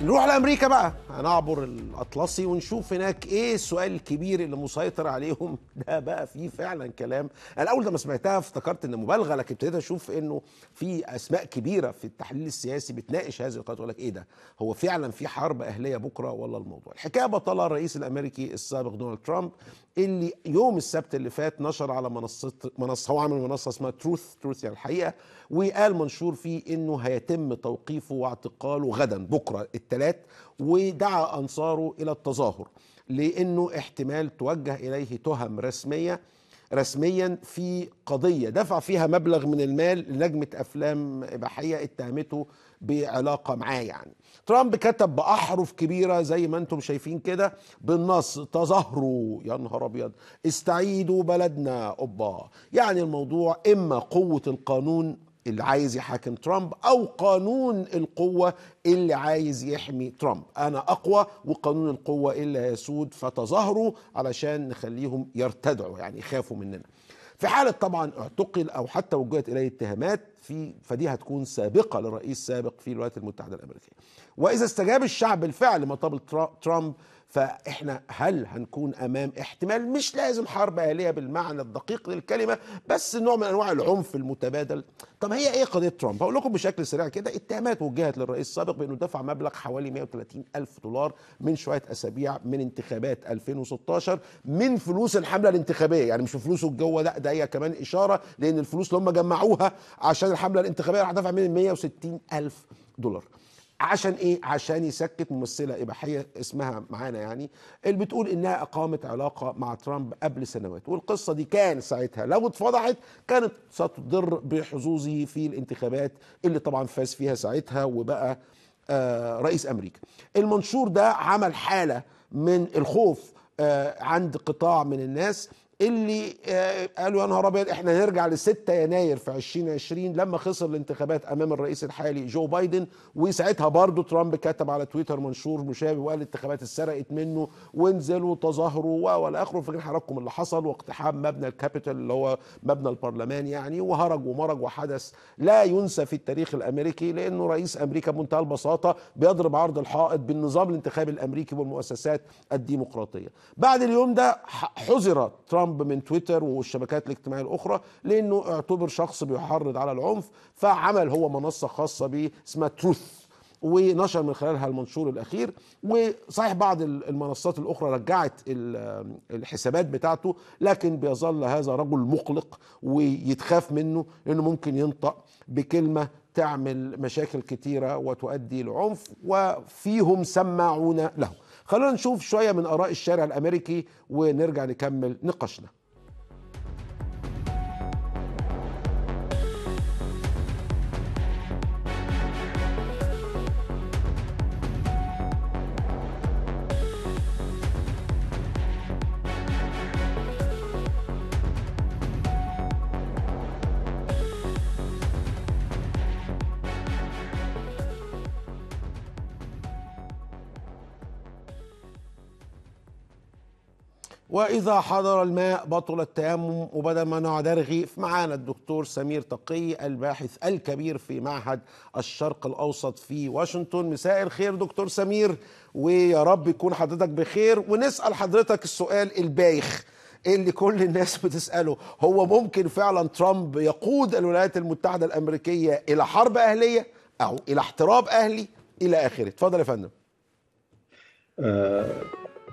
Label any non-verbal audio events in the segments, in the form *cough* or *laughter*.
نروح لامريكا بقى هنعبر الاطلسي ونشوف هناك ايه السؤال الكبير اللي مسيطر عليهم *laughs* ده بقى فيه فعلا كلام انا اول لما سمعتها افتكرت ان مبالغه لكن ابتديت اشوف انه في اسماء كبيره في التحليل السياسي بتناقش هذه القضيه تقول لك ايه ده هو فعلا في حرب اهليه بكره ولا الموضوع الحكايه بطل الرئيس الامريكي السابق دونالد ترامب اللي يوم السبت اللي فات نشر على منصه منصه هو عامل منصه اسمها تروث تروث يعني الحقيقه وقال منشور فيه انه هيتم توقيفه واعتقاله غدا بكره الثلاث ودعا أنصاره إلى التظاهر لأنه احتمال توجه إليه تهم رسمية رسميا في قضية دفع فيها مبلغ من المال للجنة أفلام إباحية اتهمته بعلاقة معاه يعني ترامب كتب بأحرف كبيرة زي ما انتم شايفين كده بالنص تظاهروا يا نهار أبيض استعيدوا بلدنا أوبا يعني الموضوع إما قوة القانون اللي عايز يحاكم ترامب او قانون القوه اللي عايز يحمي ترامب انا اقوى وقانون القوه اللي هيسود فتظاهروا علشان نخليهم يرتدعوا يعني يخافوا مننا في حاله طبعا اعتقل او حتى وجهت اليه اتهامات في فدي هتكون سابقه لرئيس سابق في الولايات المتحده الامريكيه. واذا استجاب الشعب بالفعل مطالب ترامب فاحنا هل هنكون امام احتمال مش لازم حرب اهليه بالمعنى الدقيق للكلمة بس نوع من انواع العنف المتبادل طب هي ايه قضية ترامب هقول لكم بشكل سريع كده اتهامات وجهت للرئيس السابق بانه دفع مبلغ حوالي 130 الف دولار من شوية اسابيع من انتخابات 2016 من فلوس الحملة الانتخابية يعني مش فلوسه جوه لا ده هي كمان اشارة لان الفلوس اللي هم جمعوها عشان الحمله الانتخابيه راح دفع من 160 الف دولار عشان ايه عشان يسكت ممثله اباحيه اسمها معانا يعني اللي بتقول انها اقامت علاقه مع ترامب قبل سنوات والقصه دي كان ساعتها لو اتفضحت كانت ستضر بحظوظه في الانتخابات اللي طبعا فاز فيها ساعتها وبقى آه رئيس امريكا المنشور ده عمل حاله من الخوف آه عند قطاع من الناس اللي آه، قالوا يا نهار ابيض احنا هنرجع ل 6 يناير في 2020 لما خسر الانتخابات امام الرئيس الحالي جو بايدن وساعتها برضه ترامب كتب على تويتر منشور مشابه وقال الانتخابات اتسرقت منه وانزلوا تظاهروا والى اخره فاكرين حضراتكم اللي حصل واقتحام مبنى الكابيتال اللي هو مبنى البرلمان يعني وهرج ومرج وحدث لا ينسى في التاريخ الامريكي لانه رئيس امريكا بمنتهى البساطه بيضرب عرض الحائط بالنظام الانتخابي الامريكي والمؤسسات الديمقراطيه. بعد اليوم ده حذر ترامب ترامب من تويتر والشبكات الاجتماعيه الاخرى لانه اعتبر شخص بيحرض على العنف فعمل هو منصه خاصه بيه اسمها تروث ونشر من خلالها المنشور الاخير وصحيح بعض المنصات الاخرى رجعت الحسابات بتاعته لكن بيظل هذا رجل مقلق ويتخاف منه لانه ممكن ينطق بكلمه تعمل مشاكل كتيره وتؤدي لعنف وفيهم سماعون له خلونا نشوف شوية من آراء الشارع الأمريكي ونرجع نكمل نقاشنا واذا حضر الماء بطل التيمم وبدل ما نقعد ارغي معانا الدكتور سمير تقي الباحث الكبير في معهد الشرق الاوسط في واشنطن مساء الخير دكتور سمير ويا رب يكون حضرتك بخير ونسال حضرتك السؤال البايخ اللي كل الناس *laughs* بتساله هو ممكن فعلا ترامب يقود الولايات المتحده الامريكيه الى حرب اهليه او الى احتراب اهلي الى اخره اتفضل يا فندم آه،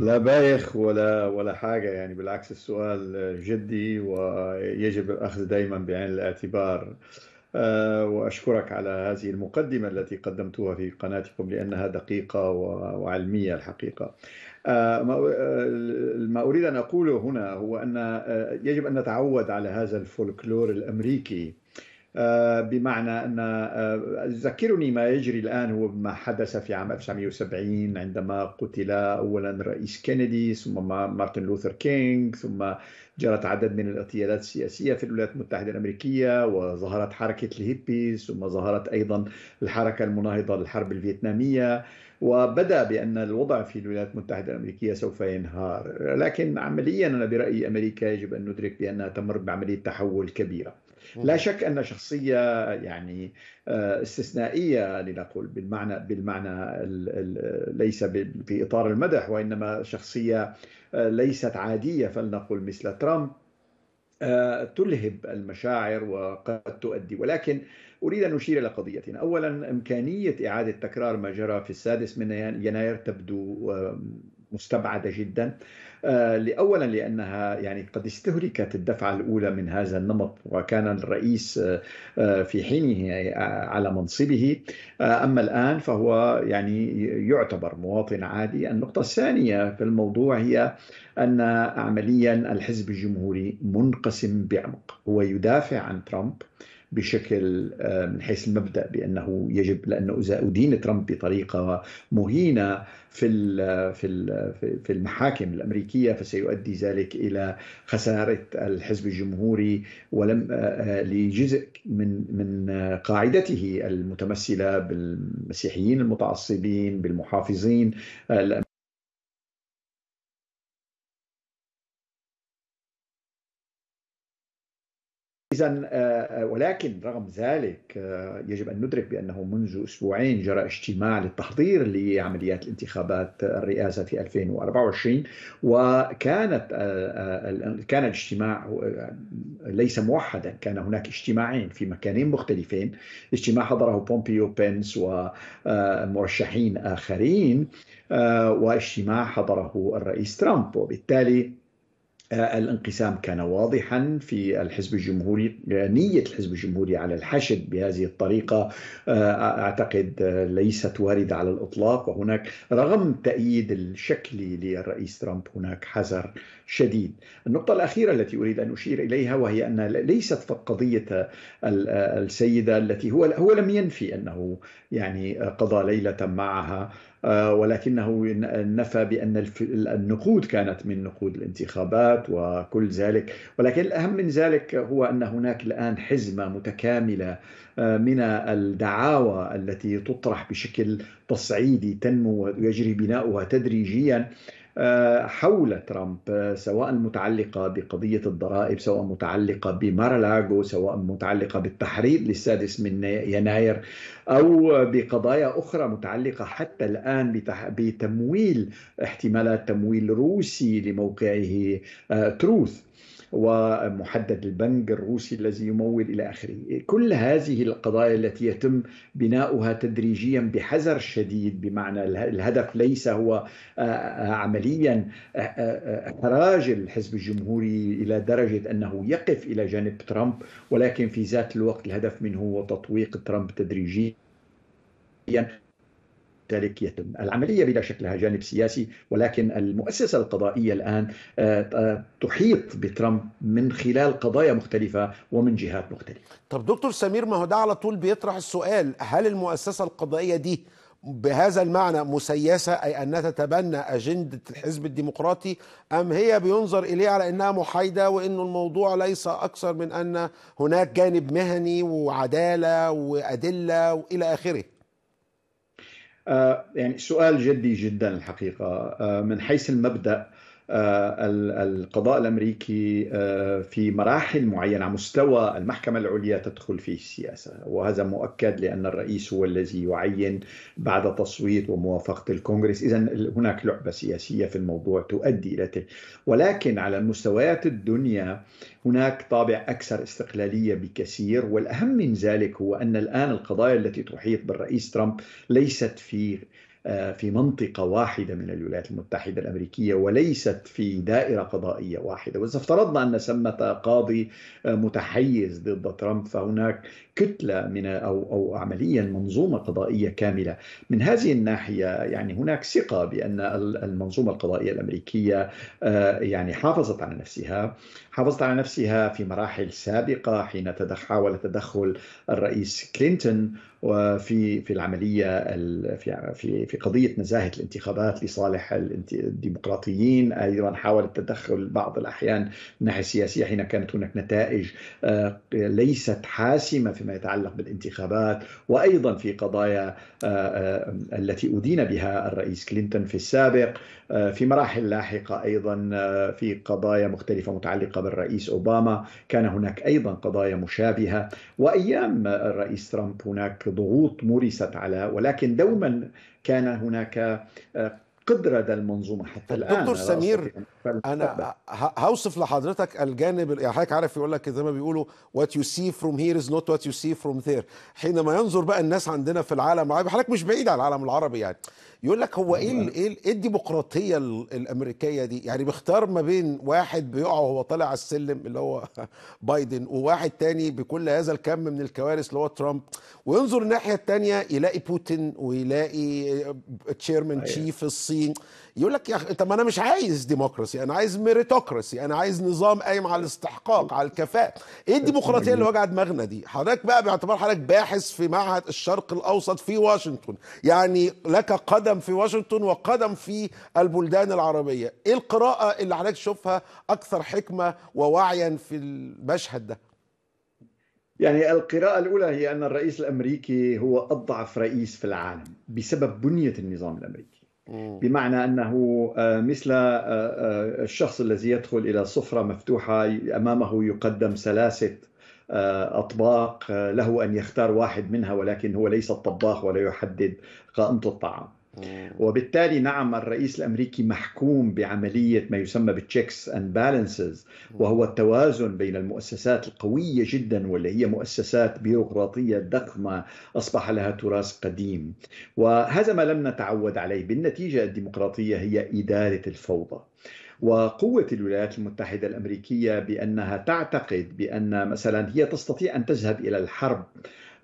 لا بايخ ولا ولا حاجة يعني بالعكس السؤال جدي ويجب الأخذ دائما بعين الاعتبار آه، وأشكرك على هذه المقدمة التي قدمتها في قناتكم لأنها دقيقة وعلمية الحقيقة آه، آه، ما أريد أن أقوله هنا هو أن يجب أن نتعود على هذا الفولكلور الأمريكي آه، بمعنى أن آه، ذكرني ما يجري الآن هو ما حدث في عام 1970 عندما قتل أولا رئيس كينيدي ثم مارتن لوثر كينغ ثم جرت عدد من الاغتيالات السياسية في الولايات المتحدة الأمريكية وظهرت حركة الهيبيز ثم ظهرت أيضا الحركة المناهضة للحرب الفيتنامية وبدا بان الوضع في الولايات المتحده الامريكيه سوف ينهار لكن عمليا انا برايي امريكا يجب ان ندرك بانها تمر بعمليه تحول كبيره لا شك ان شخصيه يعني آه، استثنائيه لنقول بالمعنى بالمعنى ليس في اطار المدح وانما شخصيه آه، ليست عاديه فلنقل مثل ترامب آه، تلهب المشاعر وقد تؤدي ولكن أريد أن أشير إلى قضيتين أولا إمكانية إعادة تكرار ما جرى في السادس من يناير تبدو مستبعدة جدا آه، أولا لأنها يعني قد استهلكت الدفعة الأولى من هذا النمط وكان الرئيس آه، آه، في حينه على منصبه أما الآن فهو يعني يعتبر مواطن عادي النقطة الثانية في الموضوع هي أن عمليا الحزب الجمهوري منقسم بعمق هو يدافع عن ترامب بشكل آه، من حيث المبدا بانه يجب لانه اذا ادين ترامب بطريقه مهينه في آه، آه، في في المحاكم الامريكيه فسيؤدي ذلك الى خساره الحزب الجمهوري ولم لجزء من من قاعدته المتمثله بالمسيحيين المتعصبين بالمحافظين إذا آه، آه، ولكن رغم ذلك آه، يجب أن ندرك بأنه منذ أسبوعين جرى اجتماع للتحضير لعمليات الانتخابات الرئاسة في 2024 وكانت كان الاجتماع ليس موحدا كان هناك اجتماعين في مكانين مختلفين اجتماع حضره بومبيو بينس ومرشحين آخرين واجتماع حضره الرئيس ترامب وبالتالي الانقسام كان واضحا في الحزب الجمهوري نية الحزب الجمهوري على الحشد بهذه الطريقة آه، أعتقد ليست واردة على الإطلاق وهناك رغم التأييد الشكلي للرئيس ترامب هناك حذر شديد النقطة الأخيرة التي أريد أن أشير إليها وهي أن ليست قضية السيدة التي هو هو لم ينفي أنه يعني قضى ليلة معها آه، ولكنه نفى بأن النقود كانت من نقود الانتخابات وكل ذلك ولكن الأهم من ذلك هو أن هناك الآن حزمة متكاملة آه، من الدعاوى التي تطرح بشكل تصعيدي تنمو ويجري بناؤها تدريجيا حول ترامب سواء متعلقة بقضية الضرائب سواء متعلقة بمارلاغو سواء متعلقة بالتحريض للسادس من يناير أو بقضايا أخرى متعلقة حتى الآن بتمويل احتمالات تمويل روسي لموقعه آه، تروث ومحدد البنك الروسي الذي يمول إلى آخره كل هذه القضايا التي يتم بناؤها تدريجيا بحذر شديد بمعنى الهدف ليس هو آه، آه، عمليا إحراج آه، الحزب الجمهوري إلى درجة أنه يقف إلى جانب ترامب ولكن في ذات الوقت الهدف منه هو تطويق ترامب تدريجيا وبالتالي يتم العملية بلا شك لها جانب سياسي ولكن المؤسسة القضائية الآن آه، آه، تحيط بترامب من خلال قضايا مختلفة ومن جهات مختلفة طب دكتور سمير ما هو ده على طول بيطرح السؤال هل المؤسسة القضائية دي بهذا المعنى مسيسة أي أنها تتبنى أجندة الحزب الديمقراطي أم هي بينظر إليه على أنها محايدة وأنه الموضوع ليس أكثر من أن هناك جانب مهني وعدالة وأدلة وإلى آخره آه، يعني سؤال جدي جدا الحقيقه آه، من حيث المبدا آه، القضاء الامريكي آه، في مراحل معينه على مستوى المحكمه العليا تدخل فيه السياسه وهذا مؤكد لان الرئيس هو الذي يعين بعد تصويت وموافقه الكونغرس اذا هناك لعبه سياسيه في الموضوع تؤدي الى ولكن على مستويات الدنيا هناك طابع اكثر استقلاليه بكثير والاهم من ذلك هو ان الان القضايا التي تحيط بالرئيس ترامب ليست في في منطقة واحدة من الولايات المتحدة الأمريكية وليست في دائرة قضائية واحدة وإذا افترضنا أن ثمة قاضي متحيز ضد ترامب فهناك كتلة من أو, أو عمليا منظومة قضائية كاملة من هذه الناحية يعني هناك ثقة بأن المنظومة القضائية الأمريكية آه، يعني حافظت على نفسها حافظت على نفسها في مراحل سابقة حين حاول تدخل الرئيس كلينتون وفي في العمليه في في في قضيه نزاهه الانتخابات لصالح الديمقراطيين ايضا حاول التدخل بعض الاحيان من الناحيه السياسيه حين كانت هناك نتائج آه، ليست حاسمه فيما يتعلق بالانتخابات وايضا في قضايا آه، آه، التي ادين بها الرئيس كلينتون في السابق في مراحل لاحقه ايضا في قضايا مختلفه متعلقه بالرئيس اوباما كان هناك ايضا قضايا مشابهه وايام الرئيس ترامب هناك ضغوط مورست على ولكن دوما كان هناك آه، قدرة لدى المنظومة حتى الآن دكتور سمير انا هوصف لحضرتك الجانب يعني حضرتك عارف يقول لك زي ما بيقولوا وات يو سي فروم هير از نوت وات يو سي فروم ذير حينما ينظر بقى الناس عندنا في العالم العربي حضرتك مش بعيد عن العالم العربي يعني يقول لك هو ايه نعم. ايه ايه الديمقراطيه الامريكيه دي يعني بيختار ما بين واحد بيقع وهو طالع على السلم اللي هو *laughs* بايدن وواحد تاني بكل هذا الكم من الكوارث اللي هو ترامب وينظر الناحيه التانيه يلاقي بوتين ويلاقي تشيرمان آه، تشيف الصين يقول لك يا اخي طب انا مش عايز ديمقراسي انا عايز ميريتوكراسي انا عايز نظام قايم على الاستحقاق على الكفاءه ايه الديمقراطيه اللي وجعت دماغنا دي حضرتك بقى باعتبار حضرتك باحث في معهد الشرق الاوسط في واشنطن يعني لك قدم في واشنطن وقدم في البلدان العربيه ايه القراءه اللي حضرتك تشوفها اكثر حكمه ووعيا في المشهد ده يعني القراءة الأولى هي أن الرئيس الأمريكي هو أضعف رئيس في العالم بسبب بنية النظام الأمريكي بمعنى انه آه، مثل آه، آه، الشخص الذي يدخل الى سفره مفتوحه امامه يقدم سلاسه اطباق له ان يختار واحد منها ولكن هو ليس الطباخ ولا يحدد قائمه الطعام وبالتالي نعم الرئيس الامريكي محكوم بعمليه ما يسمى بالتشيكس اند بالانسز وهو التوازن بين المؤسسات القويه جدا واللي هي مؤسسات بيروقراطيه ضخمه اصبح لها تراث قديم وهذا ما لم نتعود عليه بالنتيجه الديمقراطيه هي اداره الفوضى وقوة الولايات المتحدة الأمريكية بأنها تعتقد بأن مثلا هي تستطيع أن تذهب إلى الحرب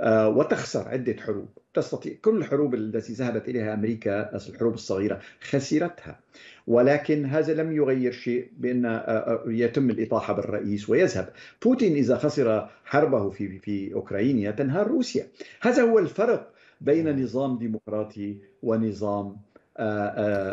آه، وتخسر عدة حروب تستطيع كل الحروب التي ذهبت إليها أمريكا الحروب الصغيرة خسرتها ولكن هذا لم يغير شيء بأن آه، آه، يتم الإطاحة بالرئيس ويذهب بوتين إذا خسر حربه في, في أوكرانيا تنهار روسيا هذا هو الفرق بين نعم. نظام ديمقراطي ونظام آه،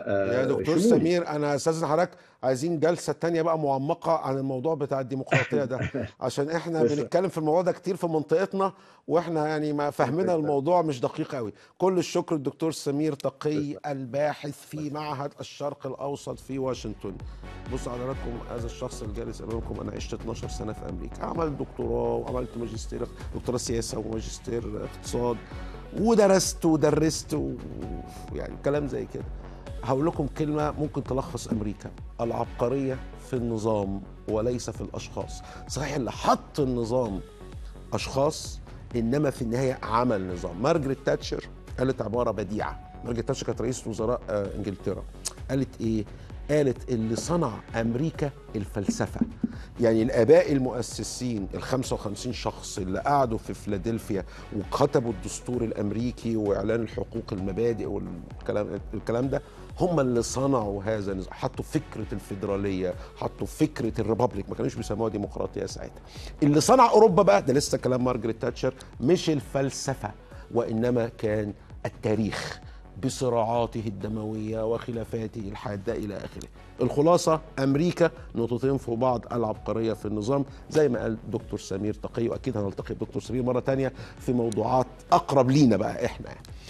آه، يا آه، دكتور شمولي. سمير انا استاذن حضرتك عايزين جلسه تانية بقى معمقه عن الموضوع بتاع الديمقراطيه ده *laughs* عشان احنا بنتكلم في الموضوع ده كتير في منطقتنا واحنا يعني ما فهمنا الموضوع مش دقيق قوي كل الشكر للدكتور سمير تقي الباحث في معهد الشرق الاوسط في واشنطن بص حضراتكم هذا الشخص اللي جالس امامكم انا عشت 12 سنه في امريكا عملت دكتوراه وعملت ماجستير دكتوراه سياسه وماجستير اقتصاد ودرست ودرست ويعني كلام زي كده هقول لكم كلمة ممكن تلخص أمريكا العبقرية في النظام وليس في الأشخاص صحيح اللي حط النظام أشخاص إنما في النهاية عمل نظام مارجريت تاتشر قالت عبارة بديعة مارجريت تاتشر كانت رئيسة وزراء آه، إنجلترا قالت إيه؟ قالت اللي صنع أمريكا الفلسفة يعني الاباء المؤسسين ال 55 شخص اللي قعدوا في فيلادلفيا وكتبوا الدستور الامريكي واعلان الحقوق المبادئ والكلام الكلام ده هم اللي صنعوا هذا حطوا فكره الفيدراليه حطوا فكره الريببليك ما كانوش بيسموها ديمقراطيه ساعتها اللي صنع اوروبا بقى ده لسه كلام مارجريت تاتشر مش الفلسفه وانما كان التاريخ بصراعاته الدمويه وخلافاته الحاده الى اخره. الخلاصه امريكا نقطتين في بعض العبقريه في النظام زي ما قال دكتور سمير تقي واكيد هنلتقي بدكتور سمير مره تانية في موضوعات اقرب لينا بقى احنا يعني.